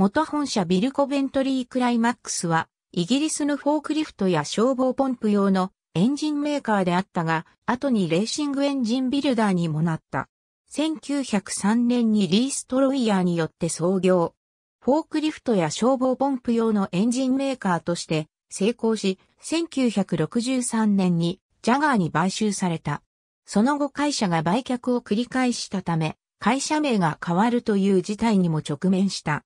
元本社ビルコベントリークライマックスは、イギリスのフォークリフトや消防ポンプ用のエンジンメーカーであったが、後にレーシングエンジンビルダーにもなった。1903年にリーストロイヤーによって創業。フォークリフトや消防ポンプ用のエンジンメーカーとして成功し、1963年にジャガーに買収された。その後会社が売却を繰り返したため、会社名が変わるという事態にも直面した。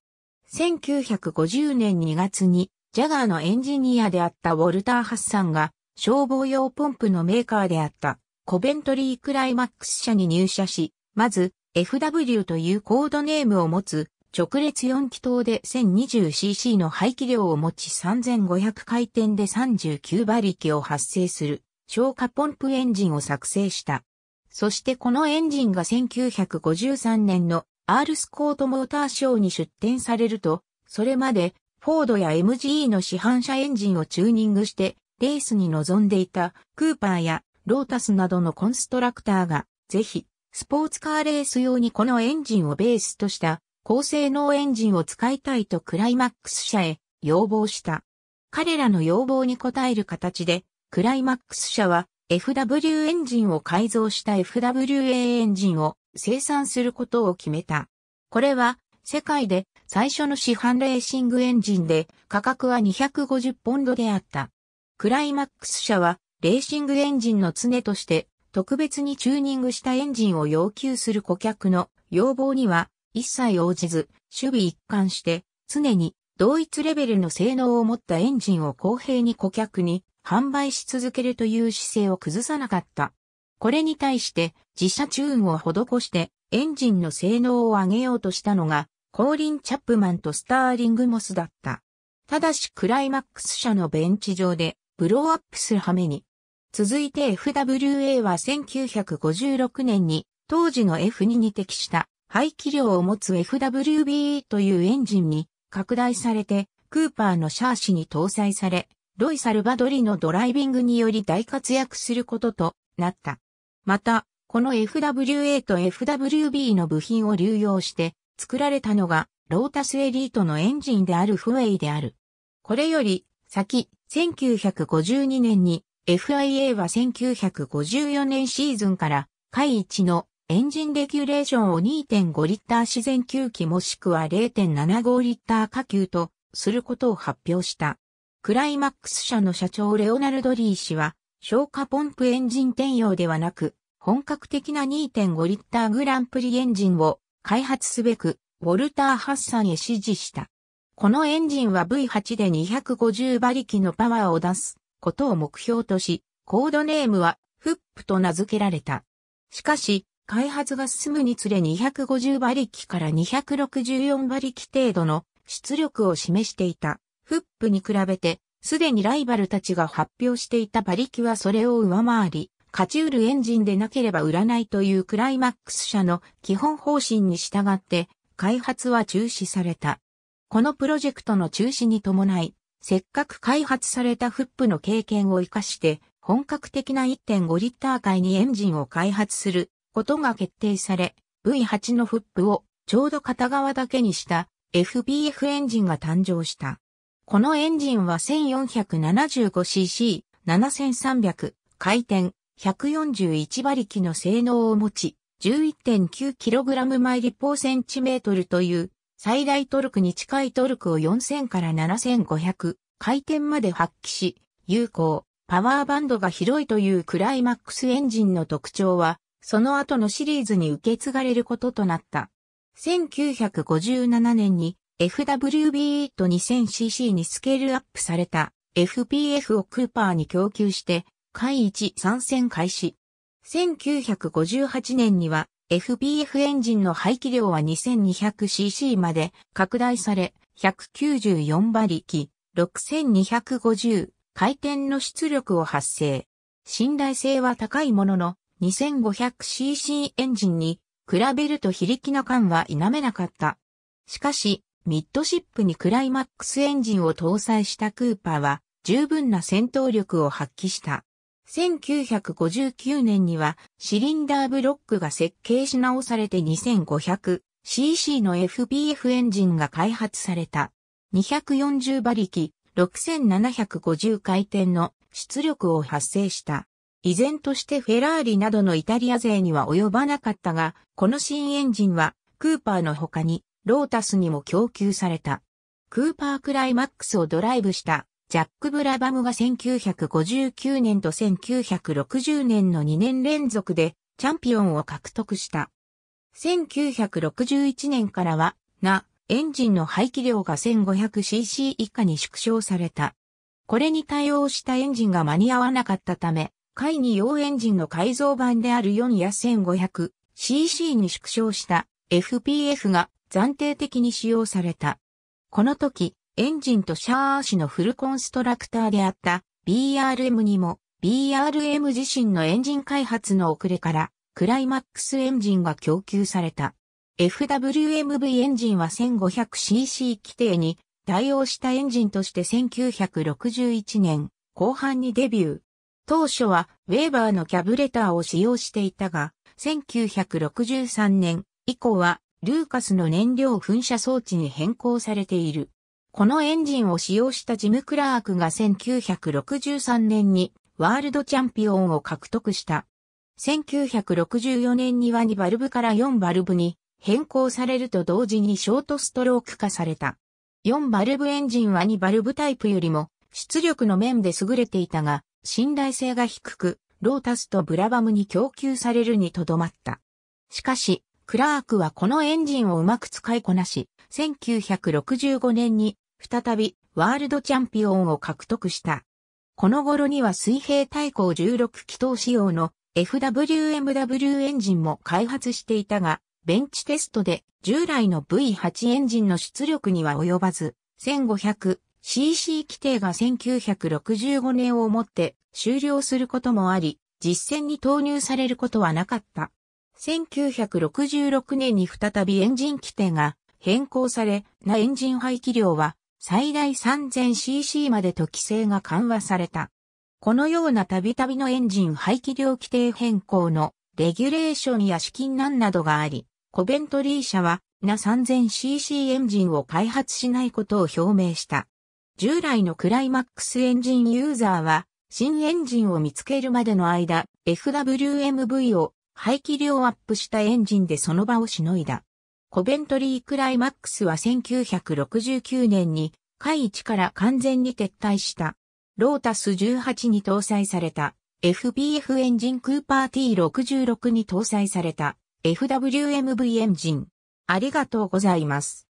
1950年2月に、ジャガーのエンジニアであったウォルター・ハッサンが、消防用ポンプのメーカーであった、コベントリー・クライマックス社に入社し、まず、FW というコードネームを持つ、直列4気筒で 1020cc の排気量を持ち3500回転で39馬力を発生する消火ポンプエンジンを作成した。そしてこのエンジンが1953年のアールスコートモーターショーに出展されると、それまでフォードや MGE の市販車エンジンをチューニングしてレースに臨んでいたクーパーやロータスなどのコンストラクターが、ぜひスポーツカーレース用にこのエンジンをベースとした高性能エンジンを使いたいとクライマックス社へ要望した。彼らの要望に応える形で、クライマックス社は FW エンジンを改造した FWA エンジンを生産することを決めた。これは世界で最初の市販レーシングエンジンで価格は250ポンドであった。クライマックス社はレーシングエンジンの常として特別にチューニングしたエンジンを要求する顧客の要望には一切応じず守備一貫して常に同一レベルの性能を持ったエンジンを公平に顧客に販売し続けるという姿勢を崩さなかった。これに対して自社チューンを施してエンジンの性能を上げようとしたのがコーリン・チャップマンとスターリングモスだった。ただしクライマックス社のベンチ上でブローアップする羽目に。続いて FWA は1956年に当時の F2 に適した排気量を持つ FWB というエンジンに拡大されてクーパーのシャーシに搭載されロイ・サルバドリのドライビングにより大活躍することとなった。また、この FWA と FWB の部品を流用して作られたのがロータスエリートのエンジンであるフウェイである。これより先、1952年に FIA は1954年シーズンから下1のエンジンレギュレーションを2.5リッター自然吸気もしくは0.75リッター下級とすることを発表した。クライマックス社の社長レオナルド・リー氏は、消火ポンプエンジン転用ではなく、本格的な2.5リッターグランプリエンジンを開発すべく、ウォルター・ハッサンへ指示した。このエンジンは V8 で250馬力のパワーを出すことを目標とし、コードネームはフップと名付けられた。しかし、開発が進むにつれ250馬力から264馬力程度の出力を示していた。フップに比べて、すでにライバルたちが発表していた馬力はそれを上回り、勝ち得るエンジンでなければ売らないというクライマックス社の基本方針に従って、開発は中止された。このプロジェクトの中止に伴い、せっかく開発されたフップの経験を活かして、本格的な1.5リッター界にエンジンを開発することが決定され、V8 のフップをちょうど片側だけにした FBF エンジンが誕生した。このエンジンは 1475cc、7300、回転、141馬力の性能を持ち、11.9kg 毎立方センチメートルという最大トルクに近いトルクを4000から7500回転まで発揮し、有効、パワーバンドが広いというクライマックスエンジンの特徴は、その後のシリーズに受け継がれることとなった。1957年に FWB と 2000cc にスケールアップされた FPF をクーパーに供給して、回一参戦開始。1958年には FPF エンジンの排気量は 2200cc まで拡大され、194馬力、6250回転の出力を発生。信頼性は高いものの 2500cc エンジンに比べると非力な感は否めなかった。しかし、ミッドシップにクライマックスエンジンを搭載したクーパーは十分な戦闘力を発揮した。1959年にはシリンダーブロックが設計し直されて 2500cc の FPF エンジンが開発された。240馬力6750回転の出力を発生した。依然としてフェラーリなどのイタリア勢には及ばなかったが、この新エンジンはクーパーの他にロータスにも供給された。クーパークライマックスをドライブしたジャック・ブラバムが1959年と1960年の2年連続でチャンピオンを獲得した。1961年からは、な、エンジンの排気量が 1500cc 以下に縮小された。これに対応したエンジンが間に合わなかったため、海に用エンジンの改造版である4や 1500cc に縮小した FPF が暫定的に使用された。この時、エンジンとシャーシのフルコンストラクターであった BRM にも BRM 自身のエンジン開発の遅れからクライマックスエンジンが供給された。FWMV エンジンは 1500cc 規定に対応したエンジンとして1961年後半にデビュー。当初はウェーバーのキャブレターを使用していたが、1963年以降はルーカスの燃料噴射装置に変更されている。このエンジンを使用したジム・クラークが1963年にワールドチャンピオンを獲得した。1964年には2バルブから4バルブに変更されると同時にショートストローク化された。4バルブエンジンは2バルブタイプよりも出力の面で優れていたが、信頼性が低く、ロータスとブラバムに供給されるにとどまった。しかし、クラークはこのエンジンをうまく使いこなし、1965年に再びワールドチャンピオンを獲得した。この頃には水平対向16気筒仕様の FWMW エンジンも開発していたが、ベンチテストで従来の V8 エンジンの出力には及ばず、1500cc 規定が1965年をもって終了することもあり、実戦に投入されることはなかった。1966年に再びエンジン規定が変更され、なエンジン排気量は最大 3000cc までと規制が緩和された。このようなたびたびのエンジン排気量規定変更のレギュレーションや資金難などがあり、コベントリー社はな 3000cc エンジンを開発しないことを表明した。従来のクライマックスエンジンユーザーは新エンジンを見つけるまでの間、FWMV を排気量アップしたエンジンでその場をしのいだ。コベントリー・クライマックスは1969年に、海1から完全に撤退した。ロータス18に搭載された FBF エンジンクーパー T66 に搭載された FWMV エンジン。ありがとうございます。